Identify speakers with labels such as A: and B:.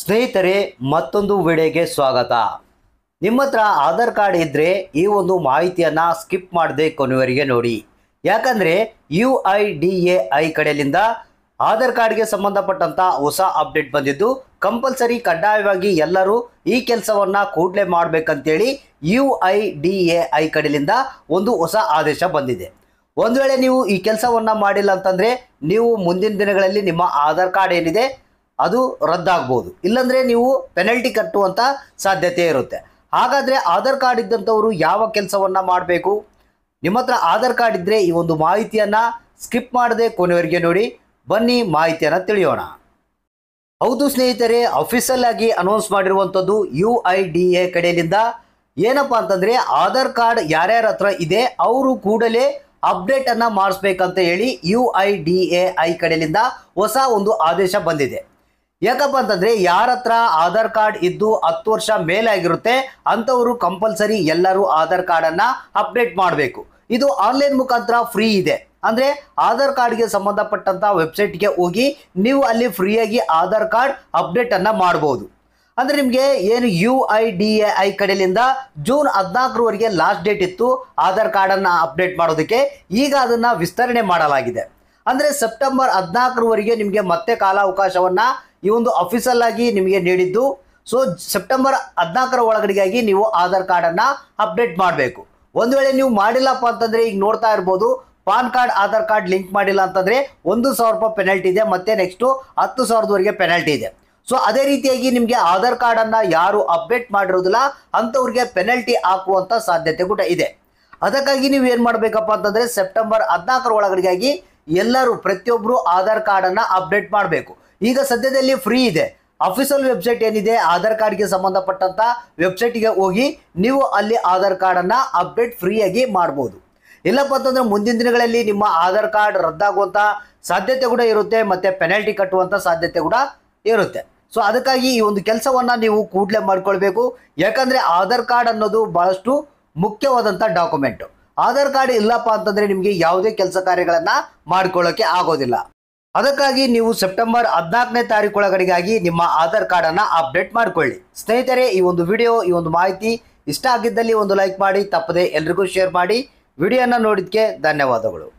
A: ಸ್ನೇಹಿತರೆ ಮತ್ತೊಂದು ವಿಡಿಯೋಗೆ ಸ್ವಾಗತ ನಿಮ್ಮ ಹತ್ರ ಆಧಾರ್ ಕಾರ್ಡ್ ಇದ್ದರೆ ಈ ಒಂದು ಮಾಹಿತಿಯನ್ನು ಸ್ಕಿಪ್ ಮಾಡದೆ ಕೊನೆಯವರಿಗೆ ನೋಡಿ ಯಾಕಂದರೆ U I D A I ಕಡೆಯಿಂದ ಆಧಾರ್ ಕಾರ್ಡ್ಗೆ ಸಂಬಂಧಪಟ್ಟಂಥ ಹೊಸ ಅಪ್ಡೇಟ್ ಬಂದಿದ್ದು ಕಂಪಲ್ಸರಿ ಕಡ್ಡಾಯವಾಗಿ ಎಲ್ಲರೂ ಈ ಕೆಲಸವನ್ನು ಕೂಡಲೇ ಮಾಡಬೇಕಂತೇಳಿ U I D A I ಕಡೆಯಿಂದ ಒಂದು ಹೊಸ ಆದೇಶ ಬಂದಿದೆ ಒಂದು ವೇಳೆ ನೀವು ಈ ಕೆಲಸವನ್ನು ಮಾಡಿಲ್ಲ ಅಂತಂದರೆ ನೀವು ಮುಂದಿನ ದಿನಗಳಲ್ಲಿ ನಿಮ್ಮ ಆಧಾರ್ ಕಾರ್ಡ್ ಏನಿದೆ ಅದು ರದ್ದಾಗ್ಬೋದು ಇಲ್ಲಾಂದರೆ ನೀವು ಪೆನಲ್ಟಿ ಕಟ್ಟುವಂಥ ಸಾಧ್ಯತೆ ಇರುತ್ತೆ ಹಾಗಾದರೆ ಆಧಾರ್ ಕಾರ್ಡ್ ಇದ್ದಂಥವರು ಯಾವ ಕೆಲಸವನ್ನು ಮಾಡಬೇಕು ನಿಮ್ಮ ಹತ್ರ ಆಧಾರ್ ಕಾರ್ಡ್ ಇದ್ದರೆ ಈ ಒಂದು ಮಾಹಿತಿಯನ್ನು ಸ್ಕಿಪ್ ಮಾಡದೆ ಕೊನೆಯವರಿಗೆ ನೋಡಿ ಬನ್ನಿ ಮಾಹಿತಿಯನ್ನು ತಿಳಿಯೋಣ ಹೌದು ಸ್ನೇಹಿತರೆ ಅಫಿಷಿಯಲ್ ಆಗಿ ಅನೌನ್ಸ್ ಮಾಡಿರುವಂಥದ್ದು ಯು ಐ ಡಿ ಎ ಕಡೆಯಿಂದ ಏನಪ್ಪಾ ಅಂತಂದರೆ ಆಧಾರ್ ಕಾರ್ಡ್ ಯಾರ್ಯಾರ ಹತ್ರ ಇದೆ ಅವರು ಕೂಡಲೇ ಅಪ್ಡೇಟನ್ನು ಮಾಡಿಸ್ಬೇಕಂತ ಹೇಳಿ U I D A I ಕಡೆಯಿಂದ ಹೊಸ ಒಂದು ಆದೇಶ ಬಂದಿದೆ ಯಾಕಪ್ಪ ಅಂತಂದ್ರೆ ಯಾರ ಹತ್ರ ಆಧಾರ್ ಕಾರ್ಡ್ ಇದ್ದು ಹತ್ತು ವರ್ಷ ಮೇಲಾಗಿರುತ್ತೆ ಅಂತವರು ಕಂಪಲ್ಸರಿ ಎಲ್ಲರೂ ಆಧಾರ್ ಕಾರ್ಡ್ ಅನ್ನ ಅಪ್ಡೇಟ್ ಮಾಡಬೇಕು ಇದು ಆನ್ಲೈನ್ ಮುಖಾಂತರ ಫ್ರೀ ಇದೆ ಅಂದ್ರೆ ಆಧಾರ್ ಕಾರ್ಡ್ಗೆ ಸಂಬಂಧಪಟ್ಟಂಥ ವೆಬ್ಸೈಟ್ಗೆ ಹೋಗಿ ನೀವು ಅಲ್ಲಿ ಫ್ರೀಯಾಗಿ ಆಧಾರ್ ಕಾರ್ಡ್ ಅಪ್ಡೇಟ್ ಅನ್ನ ಮಾಡಬಹುದು ಅಂದ್ರೆ ನಿಮಗೆ ಏನು U I D A I ಕಡೆಯಿಂದ ಜೂನ್ ಹದಿನಾಲ್ಕರವರೆಗೆ ಲಾಸ್ಟ್ ಡೇಟ್ ಇತ್ತು ಆಧಾರ್ ಕಾರ್ಡ್ ಅನ್ನ ಅಪ್ಡೇಟ್ ಮಾಡೋದಕ್ಕೆ ಈಗ ಅದನ್ನ ವಿಸ್ತರಣೆ ಮಾಡಲಾಗಿದೆ ಅಂದರೆ ಸೆಪ್ಟೆಂಬರ್ ಹದಿನಾಲ್ಕರವರೆಗೆ ನಿಮಗೆ ಮತ್ತೆ ಕಾಲಾವಕಾಶವನ್ನು ಈ ಒಂದು ಅಫಿಷಿಯಲ್ ಆಗಿ ನಿಮಗೆ ನೀಡಿದ್ದು ಸೊ ಸೆಪ್ಟೆಂಬರ್ ಹದಿನಾಲ್ಕರ ಒಳಗಡೆಗಾಗಿ ನೀವು ಆಧಾರ್ ಕಾರ್ಡನ್ನು ಅಪ್ಡೇಟ್ ಮಾಡಬೇಕು ಒಂದು ವೇಳೆ ನೀವು ಮಾಡಿಲ್ಲಪ್ಪ ಅಂತಂದರೆ ಈಗ ನೋಡ್ತಾ ಇರ್ಬೋದು PAN card Aadhaar card link ಮಾಡಿಲ್ಲ ಅಂತಂದರೆ ಒಂದು ಸಾವಿರ ರೂಪಾಯಿ ಪೆನಲ್ಟಿ ಇದೆ ಮತ್ತೆ ನೆಕ್ಸ್ಟು ಹತ್ತು ಸಾವಿರದವರೆಗೆ ಪೆನಲ್ಟಿ ಇದೆ ಸೊ ಅದೇ ರೀತಿಯಾಗಿ ನಿಮಗೆ ಆಧಾರ್ ಕಾರ್ಡನ್ನು ಯಾರು ಅಪ್ಡೇಟ್ ಮಾಡಿರೋದಿಲ್ಲ ಅಂಥವ್ರಿಗೆ ಪೆನಲ್ಟಿ ಹಾಕುವಂಥ ಸಾಧ್ಯತೆ ಕೂಡ ಇದೆ ಅದಕ್ಕಾಗಿ ನೀವು ಏನು ಮಾಡಬೇಕಪ್ಪ ಅಂತಂದರೆ ಸೆಪ್ಟೆಂಬರ್ ಹದಿನಾಲ್ಕರ ಒಳಗಡೆಗಾಗಿ ಎಲ್ಲರೂ ಪ್ರತಿಯೊಬ್ಬರು ಆಧಾರ್ ಕಾರ್ಡನ್ನು ಅಪ್ಡೇಟ್ ಮಾಡಬೇಕು ಈಗ ಸದ್ಯದಲ್ಲಿ ಫ್ರೀ ಇದೆ ಅಫಿಷಿಯಲ್ ವೆಬ್ಸೈಟ್ ಏನಿದೆ ಆಧಾರ್ ಕಾರ್ಡ್ಗೆ ಸಂಬಂಧಪಟ್ಟಂಥ ವೆಬ್ಸೈಟ್ಗೆ ಹೋಗಿ ನೀವು ಅಲ್ಲಿ ಆಧಾರ್ ಕಾರ್ಡನ್ನು ಅಪ್ಡೇಟ್ ಫ್ರೀಯಾಗಿ ಮಾಡ್ಬೋದು ಇಲ್ಲಪ್ಪ ಅಂತಂದರೆ ಮುಂದಿನ ದಿನಗಳಲ್ಲಿ ನಿಮ್ಮ ಆಧಾರ್ ಕಾರ್ಡ್ ರದ್ದಾಗುವಂಥ ಸಾಧ್ಯತೆ ಕೂಡ ಇರುತ್ತೆ ಮತ್ತು ಪೆನಾಲ್ಟಿ ಕಟ್ಟುವಂಥ ಸಾಧ್ಯತೆ ಕೂಡ ಇರುತ್ತೆ ಸೊ ಅದಕ್ಕಾಗಿ ಈ ಒಂದು ಕೆಲಸವನ್ನು ನೀವು ಕೂಡಲೇ ಮಾಡಿಕೊಳ್ಬೇಕು ಯಾಕಂದರೆ ಆಧಾರ್ ಕಾರ್ಡ್ ಅನ್ನೋದು ಭಾಳಷ್ಟು ಮುಖ್ಯವಾದಂಥ ಡಾಕ್ಯುಮೆಂಟು ಆಧಾರ್ ಕಾರ್ಡ್ ಇಲ್ಲಪ್ಪ ಅಂತಂದ್ರೆ ನಿಮಗೆ ಯಾವುದೇ ಕೆಲಸ ಕಾರ್ಯಗಳನ್ನ ಮಾಡ್ಕೊಳ್ಳೋಕೆ ಆಗೋದಿಲ್ಲ ಅದಕ್ಕಾಗಿ ನೀವು ಸೆಪ್ಟೆಂಬರ್ ಹದಿನಾಲ್ಕನೇ ತಾರೀಕು ಒಳಗಡೆಗಾಗಿ ನಿಮ್ಮ ಆಧಾರ್ ಕಾರ್ಡ್ ಅನ್ನ ಅಪ್ಡೇಟ್ ಮಾಡ್ಕೊಳ್ಳಿ ಸ್ನೇಹಿತರೆ ಈ ಒಂದು ವಿಡಿಯೋ ಈ ಒಂದು ಮಾಹಿತಿ ಇಷ್ಟ ಆಗಿದ್ದಲ್ಲಿ ಒಂದು ಲೈಕ್ ಮಾಡಿ ತಪ್ಪದೆ ಎಲ್ರಿಗೂ ಶೇರ್ ಮಾಡಿ ವಿಡಿಯೋನ ನೋಡಿದ್ಕೆ ಧನ್ಯವಾದಗಳು